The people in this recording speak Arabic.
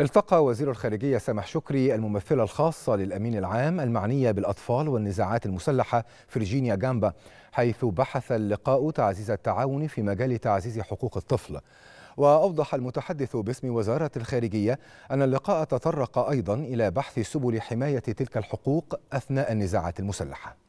التقى وزير الخارجية سامح شكري الممثلة الخاصة للأمين العام المعنية بالأطفال والنزاعات المسلحة فيرجينيا جامبا حيث بحث اللقاء تعزيز التعاون في مجال تعزيز حقوق الطفل وأوضح المتحدث باسم وزارة الخارجية أن اللقاء تطرق أيضا إلى بحث سبل حماية تلك الحقوق أثناء النزاعات المسلحة